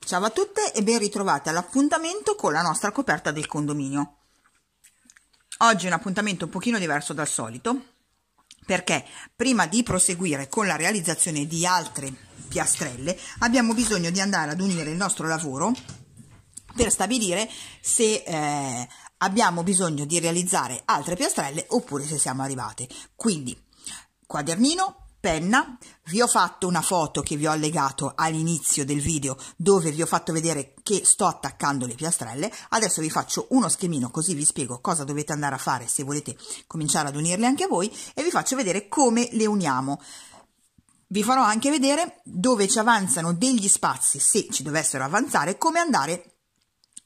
Ciao a tutte e ben ritrovate all'appuntamento con la nostra coperta del condominio. Oggi è un appuntamento un pochino diverso dal solito perché prima di proseguire con la realizzazione di altre piastrelle abbiamo bisogno di andare ad unire il nostro lavoro per stabilire se eh, abbiamo bisogno di realizzare altre piastrelle oppure se siamo arrivate. Quindi quadernino, penna, vi ho fatto una foto che vi ho allegato all'inizio del video dove vi ho fatto vedere che sto attaccando le piastrelle, adesso vi faccio uno schemino così vi spiego cosa dovete andare a fare se volete cominciare ad unirle anche voi e vi faccio vedere come le uniamo. Vi farò anche vedere dove ci avanzano degli spazi, se ci dovessero avanzare, come andare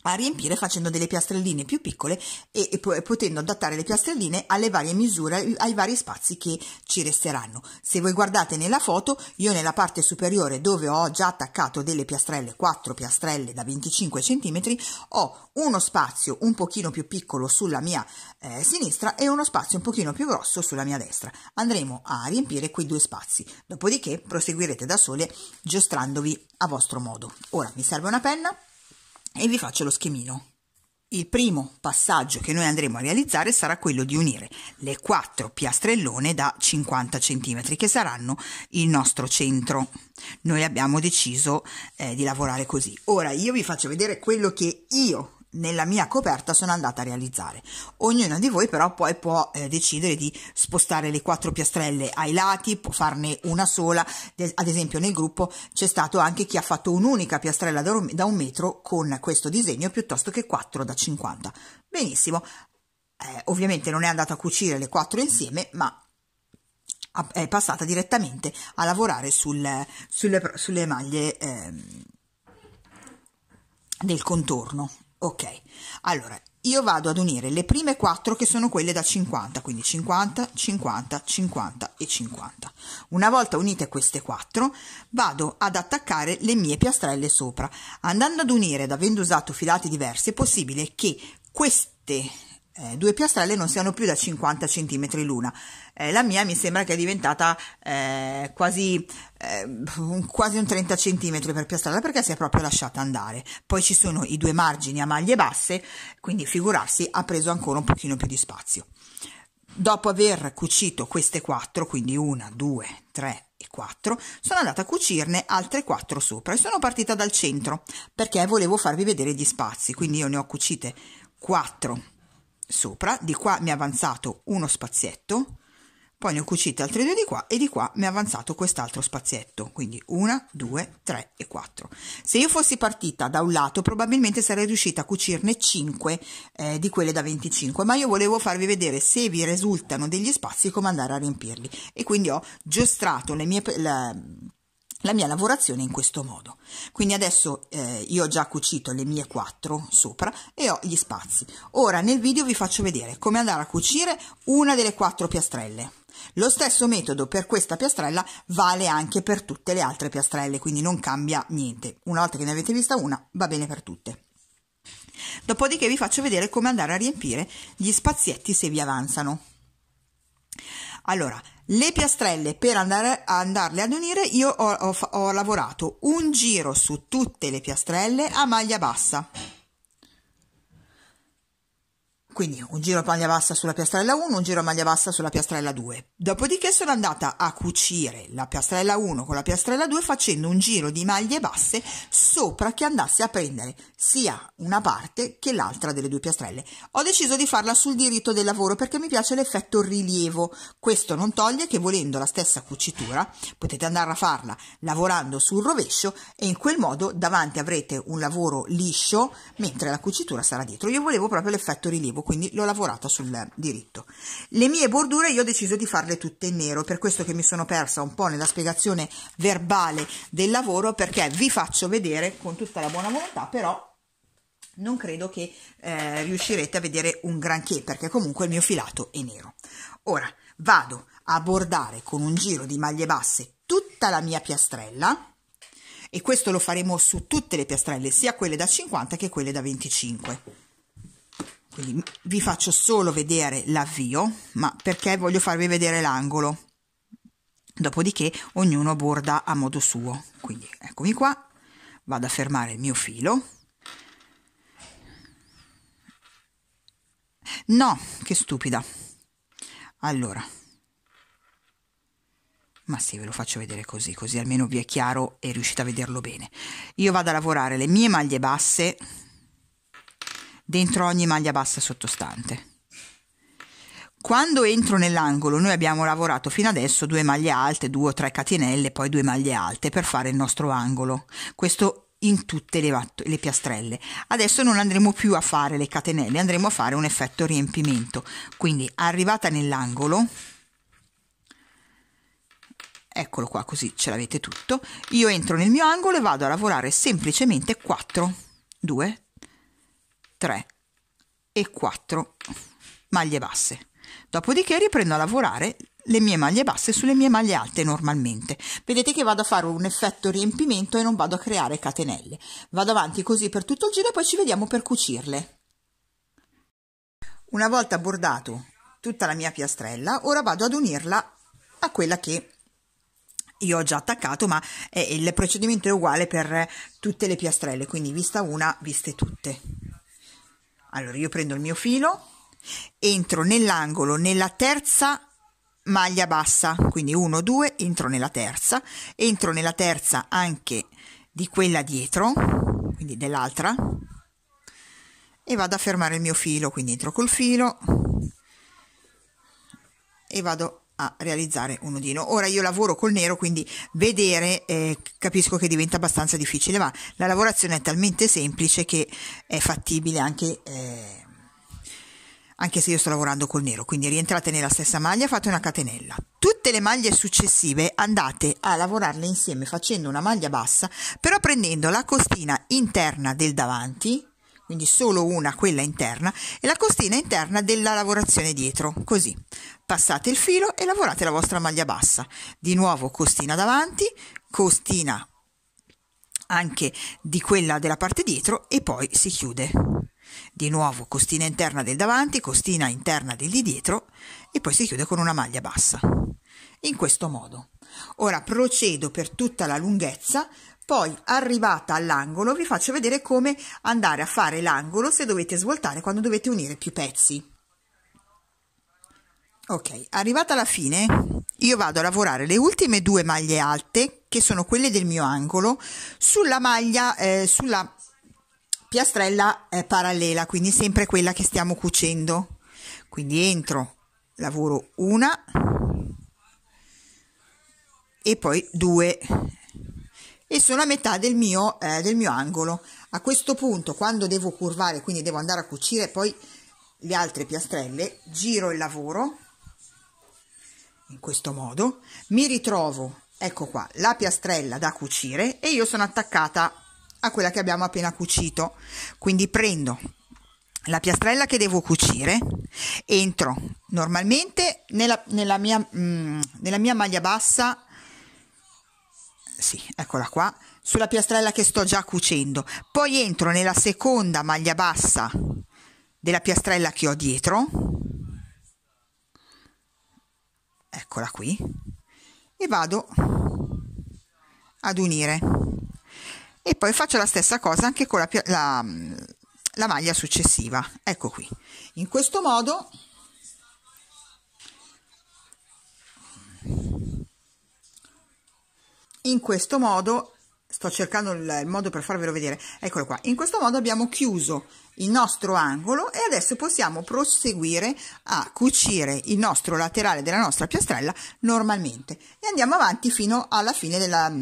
a riempire facendo delle piastrelline più piccole e, e, potendo adattare le piastrelline alle varie misure, ai vari spazi che ci resteranno. Se voi guardate nella foto, io nella parte superiore dove ho già attaccato delle piastrelle, 4 piastrelle da 25 cm, ho uno spazio un pochino più piccolo sulla mia eh, sinistra e uno spazio un pochino più grosso sulla mia destra. Andremo a riempire quei due spazi, dopodiché proseguirete da sole giostrandovi a vostro modo. Ora mi serve una penna e vi faccio lo schemino. Il primo passaggio che noi andremo a realizzare sarà quello di unire le quattro piastrellone da 50 cm che saranno il nostro centro. Noi abbiamo deciso eh, di lavorare così. Ora io vi faccio vedere quello che io nella mia coperta sono andata a realizzare. Ognuno di voi però poi può eh, decidere di spostare le quattro piastrelle ai lati, può farne una sola, De ad esempio nel gruppo c'è stato anche chi ha fatto un'unica piastrella da, da un metro con questo disegno piuttosto che quattro da 50. Benissimo, eh, ovviamente non è andata a cucire le quattro insieme, ma è passata direttamente a lavorare sul, sulle, sulle, maglie eh, del contorno. Ok, allora io vado ad unire le prime 4 che sono quelle da 50, quindi 50, 50, 50 e 50. Una volta unite queste 4 vado ad attaccare le mie piastrelle sopra. Andando ad unire, ed avendo usato filati diversi, è possibile che queste eh, due piastrelle non siano più da 50 cm l'una. Eh, la mia mi sembra che è diventata eh, quasi, eh, un, quasi, un, 30 cm per piastrella perché si è proprio lasciata andare. Poi ci sono i due margini a maglie basse, quindi figurarsi ha preso ancora un pochino più di spazio. Dopo aver cucito queste quattro, quindi una, due, tre e quattro, sono andata a cucirne altre quattro sopra e sono partita dal centro perché volevo farvi vedere gli spazi, quindi io ne ho cucite quattro sopra, di qua mi è avanzato uno spazietto, poi ne ho cucite altre due di qua e di qua mi è avanzato quest'altro spazietto, quindi una, due, tre e quattro. Se io fossi partita da un lato probabilmente sarei riuscita a cucirne 5 eh, di quelle da 25, ma io volevo farvi vedere se vi risultano degli spazi come andare a riempirli e quindi ho giostrato le mie... Le, la mia lavorazione in questo modo. Quindi adesso eh, io ho già cucito le mie quattro sopra e ho gli spazi. Ora nel video vi faccio vedere come andare a cucire una delle quattro piastrelle. Lo stesso metodo per questa piastrella vale anche per tutte le altre piastrelle, quindi non cambia niente. Una volta che ne avete vista una, va bene per tutte. Dopodiché vi faccio vedere come andare a riempire gli spazietti se vi avanzano. Allora, le piastrelle per andare, a andarle ad unire io ho, ho, ho lavorato un giro su tutte le piastrelle a maglia bassa. Quindi un giro a maglia bassa sulla piastrella 1, un giro a maglia bassa sulla piastrella 2. Dopodiché sono andata a cucire la piastrella 1 con la piastrella 2 facendo un giro di maglie basse sopra che andasse a prendere sia una parte che l'altra delle due piastrelle. Ho deciso di farla sul diritto del lavoro perché mi piace l'effetto rilievo. Questo non toglie che volendo la stessa cucitura potete andare a farla lavorando sul rovescio e in quel modo davanti avrete un lavoro liscio mentre la cucitura sarà dietro. Io volevo proprio l'effetto rilievo quindi l'ho lavorata sul diritto. Le mie bordure io ho deciso di farle tutte in nero, per questo che mi sono persa un po' nella spiegazione verbale del lavoro, perché vi faccio vedere con tutta la buona volontà, però non credo che eh, riuscirete a vedere un granché, perché comunque il mio filato è nero. Ora vado a bordare con un giro di maglie basse tutta la mia piastrella, e questo lo faremo su tutte le piastrelle, sia quelle da 50 che quelle da 25. Quindi vi faccio solo vedere l'avvio, ma perché voglio farvi vedere l'angolo. Dopodiché ognuno borda a modo suo. Quindi eccomi qua, vado a fermare il mio filo. No, che stupida. Allora, ma sì, ve lo faccio vedere così, così almeno vi è chiaro e riuscite a vederlo bene. Io vado a lavorare le mie maglie basse dentro ogni maglia bassa sottostante. Quando entro nell'angolo noi abbiamo lavorato fino adesso due maglie alte, due o tre catenelle, poi due maglie alte per fare il nostro angolo. Questo in tutte le, le, piastrelle. Adesso non andremo più a fare le catenelle, andremo a fare un effetto riempimento. Quindi arrivata nell'angolo, eccolo qua così ce l'avete tutto, io entro nel mio angolo e vado a lavorare semplicemente 4, 2, 3 e 4 maglie basse. Dopodiché riprendo a lavorare le mie maglie basse sulle mie maglie alte normalmente. Vedete che vado a fare un effetto riempimento e non vado a creare catenelle. Vado avanti così per tutto il giro e poi ci vediamo per cucirle. Una volta bordato tutta la mia piastrella, ora vado ad unirla a quella che io ho già attaccato, ma il procedimento è uguale per tutte le piastrelle, quindi vista una, viste tutte. Allora io prendo il mio filo, entro nell'angolo, nella terza maglia bassa, quindi 1, 2, entro nella terza, entro nella terza anche di quella dietro, quindi dell'altra, e vado a fermare il mio filo, quindi entro col filo e vado a realizzare un nodino. Ora io lavoro col nero, quindi vedere eh, capisco che diventa abbastanza difficile, ma la lavorazione è talmente semplice che è fattibile anche... Eh, anche se io sto lavorando col nero, quindi rientrate nella stessa maglia, fate una catenella. Tutte le maglie successive andate a lavorarle insieme facendo una maglia bassa, però prendendo la costina interna del davanti quindi solo una, quella interna, e la costina interna della lavorazione dietro, così. Passate il filo e lavorate la vostra maglia bassa. Di nuovo costina davanti, costina anche di quella della parte dietro e poi si chiude. Di nuovo costina interna del davanti, costina interna del di dietro e poi si chiude con una maglia bassa. In questo modo. Ora procedo per tutta la lunghezza poi arrivata all'angolo vi faccio vedere come andare a fare l'angolo se dovete svoltare quando dovete unire più pezzi. Ok, arrivata alla fine io vado a lavorare le ultime due maglie alte che sono quelle del mio angolo sulla maglia, eh, sulla piastrella eh, parallela, quindi sempre quella che stiamo cucendo. Quindi entro, lavoro una e poi due e sono a metà del mio, eh, del mio angolo. A questo punto, quando devo curvare, quindi devo andare a cucire poi le altre piastrelle, giro il lavoro in questo modo, mi ritrovo, ecco qua, la piastrella da cucire e io sono attaccata a quella che abbiamo appena cucito. Quindi prendo la piastrella che devo cucire, entro normalmente nella, nella, mia, mh, mm, nella mia maglia bassa sì, eccola qua, sulla piastrella che sto già cucendo. Poi entro nella seconda maglia bassa della piastrella che ho dietro. Eccola qui. E vado ad unire. E poi faccio la stessa cosa anche con la, la, la maglia successiva. Ecco qui. In questo modo in questo modo sto cercando il, il, modo per farvelo vedere eccolo qua in questo modo abbiamo chiuso il nostro angolo e adesso possiamo proseguire a cucire il nostro laterale della nostra piastrella normalmente e andiamo avanti fino alla fine della,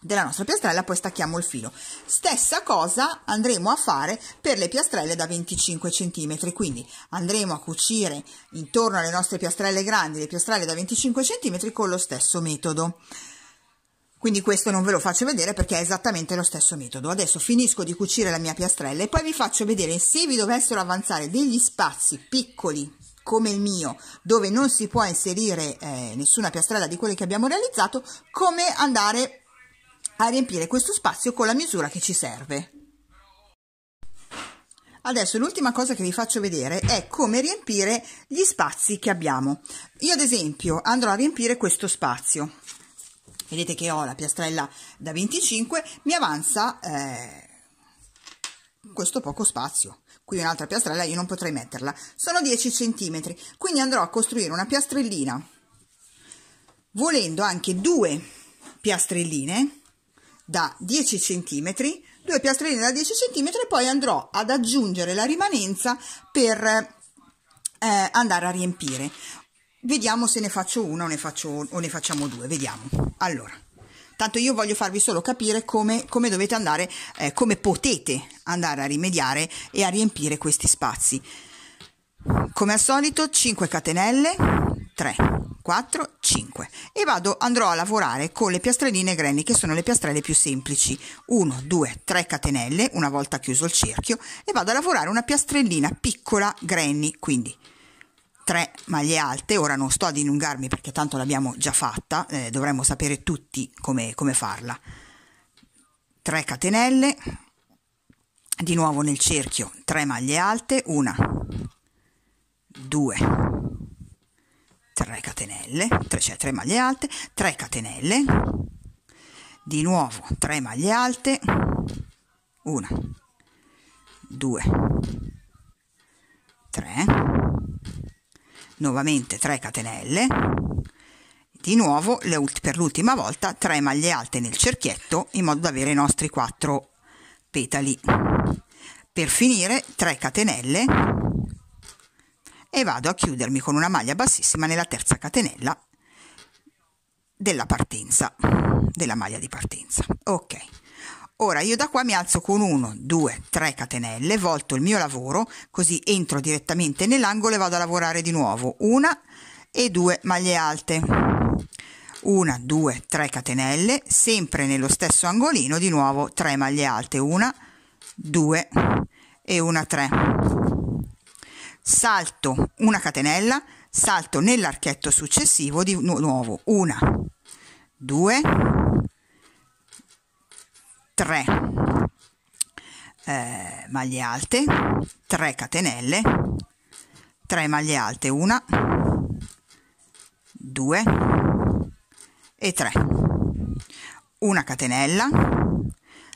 della nostra piastrella poi stacchiamo il filo stessa cosa andremo a fare per le piastrelle da 25 cm quindi andremo a cucire intorno alle nostre piastrelle grandi le piastrelle da 25 cm con lo stesso metodo quindi questo non ve lo faccio vedere perché è esattamente lo stesso metodo. Adesso finisco di cucire la mia piastrella e poi vi faccio vedere se vi dovessero avanzare degli spazi piccoli come il mio, dove non si può inserire eh, nessuna piastrella di quelle che abbiamo realizzato, come andare a riempire questo spazio con la misura che ci serve. Adesso l'ultima cosa che vi faccio vedere è come riempire gli spazi che abbiamo. Io ad esempio andrò a riempire questo spazio vedete che ho la piastrella da 25 mi avanza eh, questo poco spazio qui un'altra piastrella io non potrei metterla sono 10 centimetri quindi andrò a costruire una piastrellina volendo anche due piastrelline da 10 centimetri due piastrelline da 10 cm e poi andrò ad aggiungere la rimanenza per eh, andare a riempire vediamo se ne faccio uno ne faccio, o ne facciamo due, vediamo. Allora, tanto io voglio farvi solo capire come, come dovete andare, eh, come potete andare a rimediare e a riempire questi spazi. Come al solito 5 catenelle, 3, 4, 5 e vado, andrò a lavorare con le piastrelline granny che sono le piastrelle più semplici 1, 2, 3 catenelle una volta chiuso il cerchio e vado a lavorare una piastrellina piccola granny quindi tre maglie alte, ora non sto a dilungarmi perché tanto l'abbiamo già fatta, eh, dovremmo sapere tutti come, come farla. 3 catenelle, di nuovo nel cerchio 3 maglie alte, 1, 2, 3 catenelle, 3, cioè 3 maglie alte, 3 catenelle, di nuovo 3 maglie alte, 1, 2, 3, nuovamente 3 catenelle, di nuovo per l'ultima volta 3 maglie alte nel cerchietto in modo da avere i nostri 4 petali. Per finire 3 catenelle e vado a chiudermi con una maglia bassissima nella terza catenella della partenza, della maglia di partenza. Ok. Ora io da qua mi alzo con 1, 2, 3 catenelle, volto il mio lavoro, così entro direttamente nell'angolo e vado a lavorare di nuovo una e due maglie alte. Una, due, tre catenelle, sempre nello stesso angolino, di nuovo 3 maglie alte, Una, due e una tre. Salto una catenella, salto nell'archetto successivo di nuovo 1, 2 3 eh, maglie alte 3 catenelle 3 maglie alte 1 2 e 3 una catenella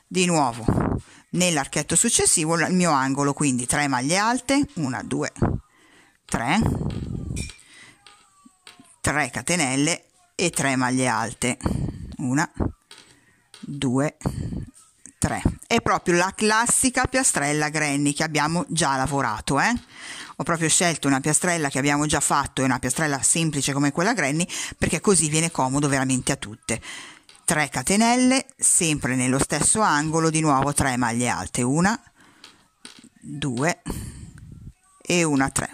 di nuovo nell'archetto successivo il mio angolo quindi 3 maglie alte 1 2 3 3 catenelle e 3 maglie alte 1 2 3 è proprio la classica piastrella granny che abbiamo già lavorato eh? ho proprio scelto una piastrella che abbiamo già fatto è una piastrella semplice come quella granny perché così viene comodo veramente a tutte 3 catenelle sempre nello stesso angolo di nuovo 3 maglie alte una 2 e una 3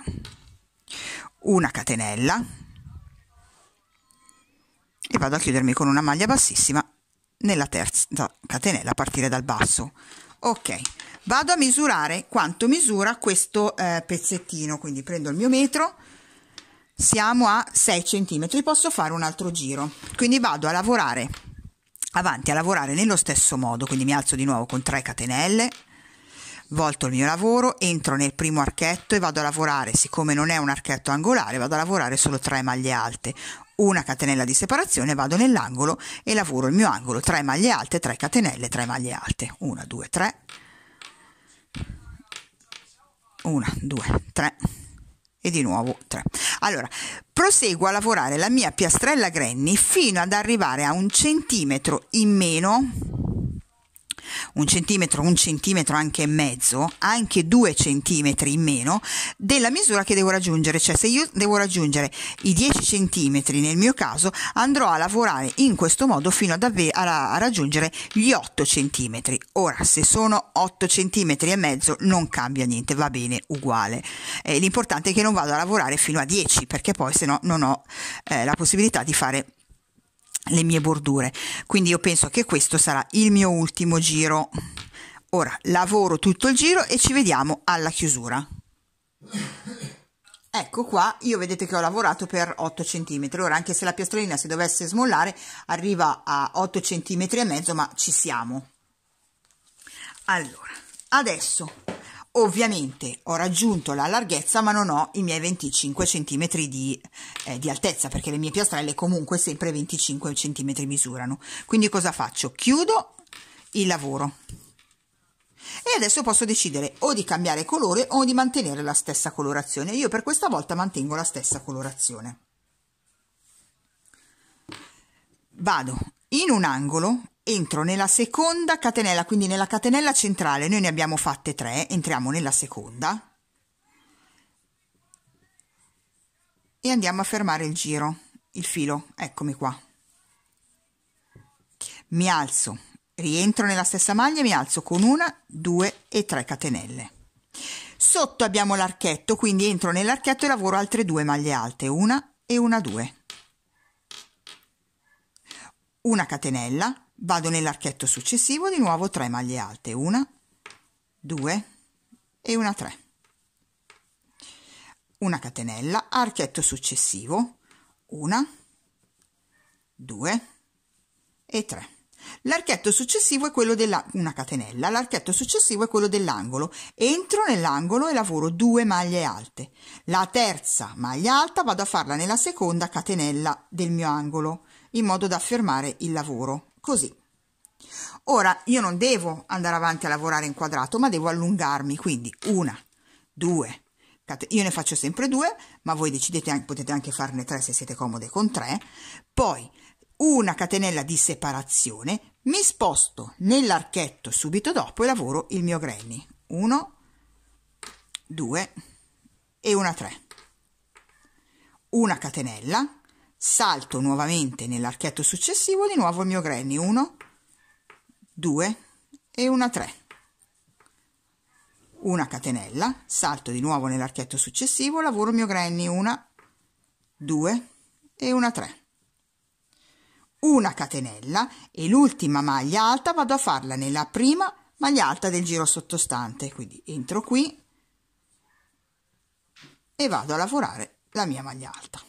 una catenella e vado a chiudermi con una maglia bassissima nella terza catenella a partire dal basso. Ok, vado a misurare quanto misura questo eh, pezzettino, quindi prendo il mio metro, siamo a 6 cm, posso fare un altro giro, quindi vado a lavorare avanti a lavorare nello stesso modo, quindi mi alzo di nuovo con 3 catenelle, volto il mio lavoro, entro nel primo archetto e vado a lavorare, siccome non è un archetto angolare, vado a lavorare solo 3 maglie alte, una catenella di separazione, vado nell'angolo e lavoro il mio angolo 3 maglie alte, 3 catenelle, 3 maglie alte, 1, 2, 3, 1, 2, 3 e di nuovo 3. Allora, proseguo a lavorare la mia piastrella granny fino ad arrivare a un centimetro in meno un centimetro, un centimetro anche e mezzo, anche due centimetri in meno della misura che devo raggiungere, cioè se io devo raggiungere i 10 centimetri nel mio caso andrò a lavorare in questo modo fino ad ave- a, raggiungere gli 8 centimetri. Ora se sono 8 centimetri e mezzo non cambia niente, va bene uguale. Eh, l'importante è che non vado a lavorare fino a 10 perché poi se no non ho eh, la possibilità di fare le mie bordure quindi io penso che questo sarà il mio ultimo giro ora lavoro tutto il giro e ci vediamo alla chiusura ecco qua io vedete che ho lavorato per 8 cm ora anche se la piastrellina si dovesse smollare arriva a 8 cm e mezzo ma ci siamo allora adesso Ovviamente ho raggiunto la larghezza ma non ho i miei 25 cm di, eh, di, altezza perché le mie piastrelle comunque sempre 25 cm misurano. Quindi cosa faccio? Chiudo il lavoro e adesso posso decidere o di cambiare colore o di mantenere la stessa colorazione. Io per questa volta mantengo la stessa colorazione. Vado in un angolo entro nella seconda catenella, quindi nella catenella centrale, noi ne abbiamo fatte tre, entriamo nella seconda e andiamo a fermare il giro, il filo, eccomi qua. Mi alzo, rientro nella stessa maglia mi alzo con una, due e tre catenelle. Sotto abbiamo l'archetto, quindi entro nell'archetto e lavoro altre due maglie alte, una e una due. Una catenella, Vado nell'archetto successivo, di nuovo 3 maglie alte, una, 2 e una 3. Una catenella, archetto successivo, una, due e 3. L'archetto successivo è quello della una catenella, l'archetto successivo è quello dell'angolo. Entro nell'angolo e lavoro 2 maglie alte. La terza maglia alta vado a farla nella seconda catenella del mio angolo, in modo da fermare il lavoro così. Ora io non devo andare avanti a lavorare in quadrato, ma devo allungarmi, quindi una, due, io ne faccio sempre due, ma voi decidete, potete anche farne tre se siete comode con tre, poi una catenella di separazione, mi sposto nell'archetto subito dopo e lavoro il mio granny, 1, 2 e una 3, una catenella, salto nuovamente nell'archetto successivo di nuovo il mio granny 1 2 e una 3 una catenella salto di nuovo nell'archetto successivo lavoro il mio granny 1 2 e una 3 una catenella e l'ultima maglia alta vado a farla nella prima maglia alta del giro sottostante quindi entro qui e vado a lavorare la mia maglia alta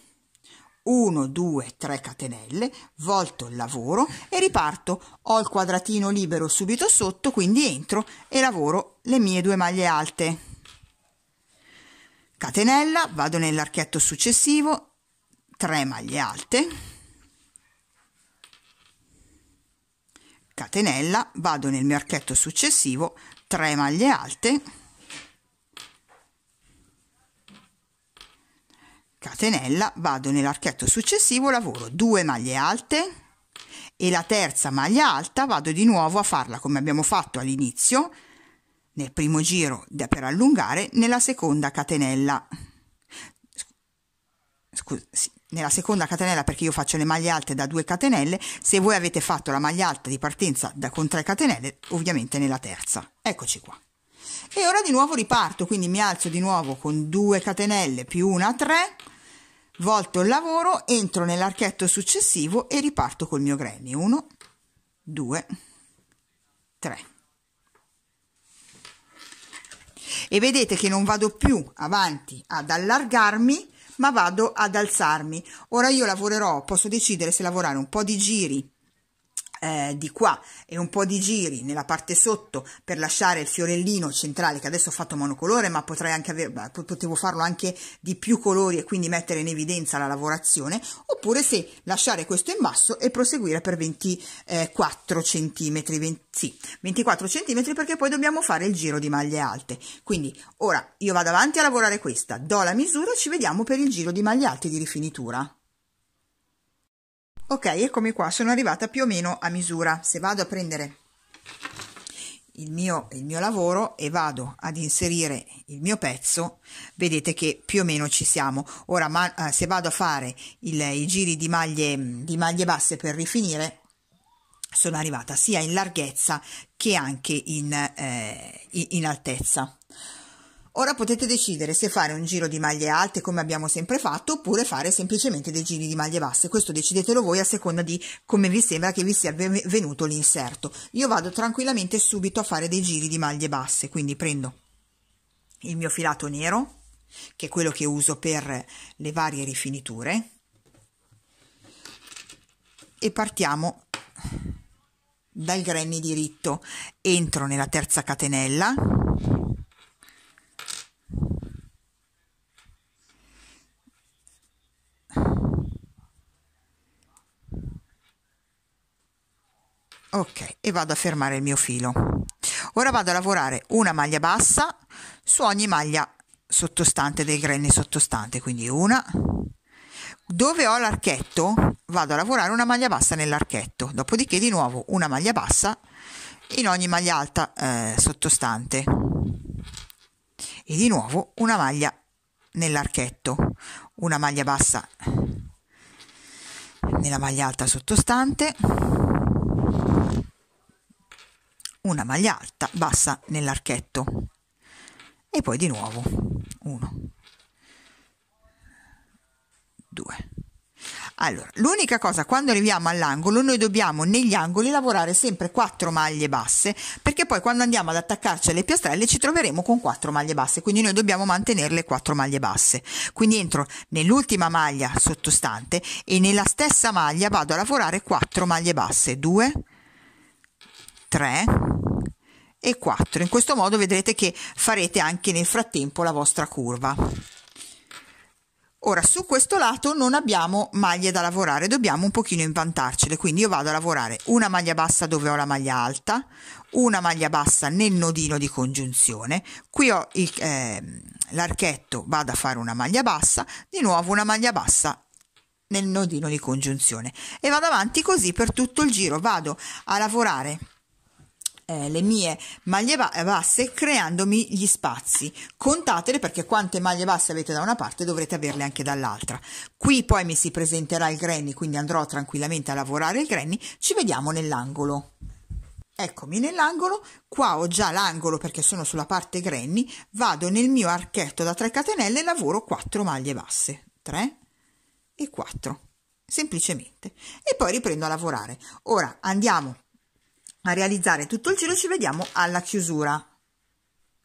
1, 2, 3 catenelle, volto il lavoro e riparto. Ho il quadratino libero subito sotto, quindi entro e lavoro le mie due maglie alte. Catenella, vado nell'archetto successivo, 3 maglie alte. Catenella, vado nel mio archetto successivo, 3 maglie alte catenella vado nell'archetto successivo lavoro due maglie alte e la terza maglia alta vado di nuovo a farla come abbiamo fatto all'inizio nel primo giro per allungare nella seconda catenella scusi nella seconda catenella perché io faccio le maglie alte da 2 catenelle se voi avete fatto la maglia alta di partenza da, con 3 catenelle ovviamente nella terza eccoci qua e ora di nuovo riparto quindi mi alzo di nuovo con 2 catenelle più una 3 Volto il lavoro, entro nell'archetto successivo e riparto col mio gremio. 1, 2, 3. E vedete che non vado più avanti ad allargarmi, ma vado ad alzarmi. Ora io lavorerò, posso decidere se lavorare un po' di giri eh, di qua e un po' di giri nella parte sotto per lasciare il fiorellino centrale che adesso ho fatto monocolore ma potrei anche avere, potevo farlo anche di più colori e quindi mettere in evidenza la lavorazione oppure se lasciare questo in basso e proseguire per 24 cm 20, sì, 24 cm perché poi dobbiamo fare il giro di maglie alte quindi ora io vado avanti a lavorare questa do la misura ci vediamo per il giro di maglie alte di rifinitura ok eccomi qua sono arrivata più o meno a misura se vado a prendere il mio, il mio lavoro e vado ad inserire il mio pezzo vedete che più o meno ci siamo ora ma, eh, se vado a fare il, i giri di maglie, mm, di maglie basse per rifinire sono arrivata sia in larghezza che anche in, eh, in altezza Ora potete decidere se fare un giro di maglie alte come abbiamo sempre fatto oppure fare semplicemente dei giri di maglie basse. Questo decidetelo voi a seconda di come vi sembra che vi sia venuto l'inserto. Io vado tranquillamente subito a fare dei giri di maglie basse, quindi prendo il mio filato nero, che è quello che uso per le varie rifiniture, e partiamo dal granny diritto. Entro nella terza catenella ok e vado a fermare il mio filo ora vado a lavorare una maglia bassa su ogni maglia sottostante dei granny sottostante quindi una dove ho l'archetto vado a lavorare una maglia bassa nell'archetto dopodiché di nuovo una maglia bassa in ogni maglia alta eh, sottostante e di nuovo una maglia nell'archetto, una maglia bassa nella maglia alta sottostante, una maglia alta bassa nell'archetto e poi di nuovo 1 2 allora, l'unica cosa, quando arriviamo all'angolo, noi dobbiamo negli angoli lavorare sempre 4 maglie basse, perché poi quando andiamo ad attaccarci alle piastrelle ci troveremo con 4 maglie basse, quindi noi dobbiamo mantenere le 4 maglie basse. Quindi entro nell'ultima maglia sottostante e nella stessa maglia vado a lavorare 4 maglie basse, 2, 3, e 4. In questo modo vedrete che farete anche nel frattempo la vostra curva. Ora, su questo lato non abbiamo maglie da lavorare, dobbiamo un pochino inventarcele, quindi io vado a lavorare una maglia bassa dove ho la maglia alta, una maglia bassa nel nodino di congiunzione, qui ho il, eh, l'archetto, vado a fare una maglia bassa, di nuovo una maglia bassa nel nodino di congiunzione e vado avanti così per tutto il giro, vado a lavorare eh, le mie maglie eh, basse creandomi gli spazi. Contatele perché quante maglie basse avete da una parte dovrete averle anche dall'altra. Qui poi mi si presenterà il granny, quindi andrò tranquillamente a lavorare il granny. Ci vediamo nell'angolo. Eccomi nell'angolo, qua ho già l'angolo perché sono sulla parte granny, vado nel mio archetto da 3 catenelle e lavoro 4 maglie basse, 3 e 4 semplicemente e poi riprendo a lavorare ora andiamo a realizzare tutto il giro ci vediamo alla chiusura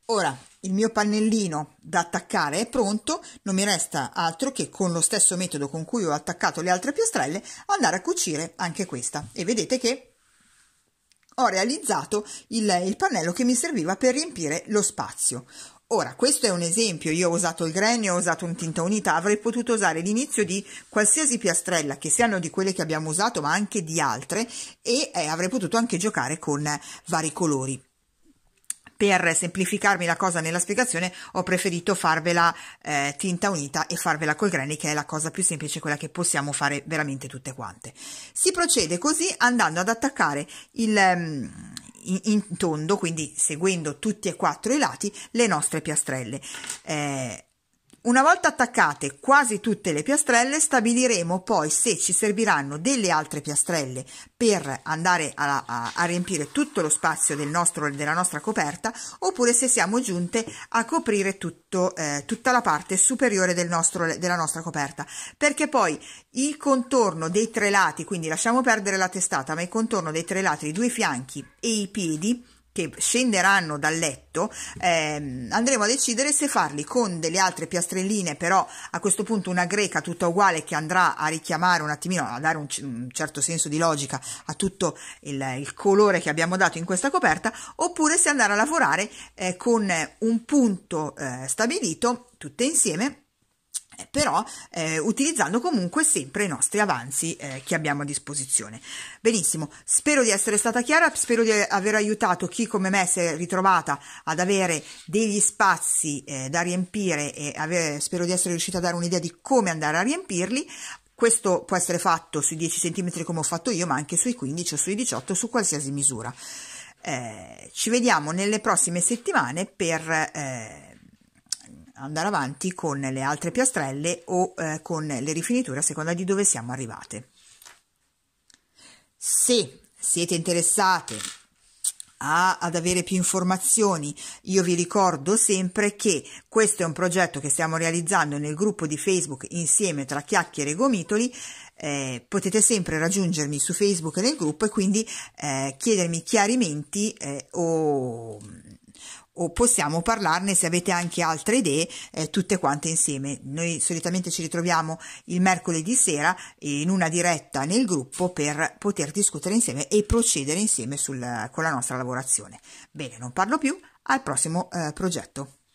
ora il mio pannellino da attaccare è pronto non mi resta altro che con lo stesso metodo con cui ho attaccato le altre piastrelle andare a cucire anche questa e vedete che ho realizzato il, il pannello che mi serviva per riempire lo spazio Ora, questo è un esempio, io ho usato il granio, ho usato un tinta unita, avrei potuto usare l'inizio di qualsiasi piastrella, che siano di quelle che abbiamo usato, ma anche di altre, e eh, avrei potuto anche giocare con vari colori per semplificarmi la cosa nella spiegazione ho preferito farvela eh, tinta unita e farvela col granny che è la cosa più semplice, quella che possiamo fare veramente tutte quante. Si procede così andando ad attaccare il, mm, in, in tondo, quindi seguendo tutti e quattro i lati, le nostre piastrelle. Eh, una volta attaccate quasi tutte le piastrelle stabiliremo poi se ci serviranno delle altre piastrelle per andare a, a, a riempire tutto lo spazio del nostro, della nostra coperta oppure se siamo giunte a coprire tutto, eh, tutta la parte superiore del nostro, della nostra coperta perché poi il contorno dei tre lati quindi lasciamo perdere la testata ma il contorno dei tre lati, i due fianchi e i piedi che scenderanno dal letto, ehm, andremo a decidere se farli con delle altre piastrelline, però a questo punto una greca tutta uguale che andrà a richiamare un attimino, a dare un, un certo senso di logica a tutto il, il, colore che abbiamo dato in questa coperta, oppure se andare a lavorare eh, con un punto eh, stabilito tutte insieme però eh, utilizzando comunque sempre i nostri avanzi eh, che abbiamo a disposizione. Benissimo, spero di essere stata chiara, spero di aver aiutato chi come me si è ritrovata ad avere degli spazi eh, da riempire e avere, spero di essere riuscita a dare un'idea di come andare a riempirli. Questo può essere fatto sui 10 cm come ho fatto io, ma anche sui 15 o sui 18, su qualsiasi misura. Eh, ci vediamo nelle prossime settimane per eh, andare avanti con le altre piastrelle o eh, con le rifiniture a seconda di dove siamo arrivate. Se siete interessate a, ad avere più informazioni, io vi ricordo sempre che questo è un progetto che stiamo realizzando nel gruppo di Facebook insieme tra chiacchiere e gomitoli. Eh, potete sempre raggiungermi su Facebook nel gruppo e quindi eh, chiedermi chiarimenti eh, o o possiamo parlarne se avete anche altre idee eh, tutte quante insieme. Noi solitamente ci ritroviamo il mercoledì sera in una diretta nel gruppo per poter discutere insieme e procedere insieme sul, con la nostra lavorazione. Bene, non parlo più, al prossimo eh, progetto.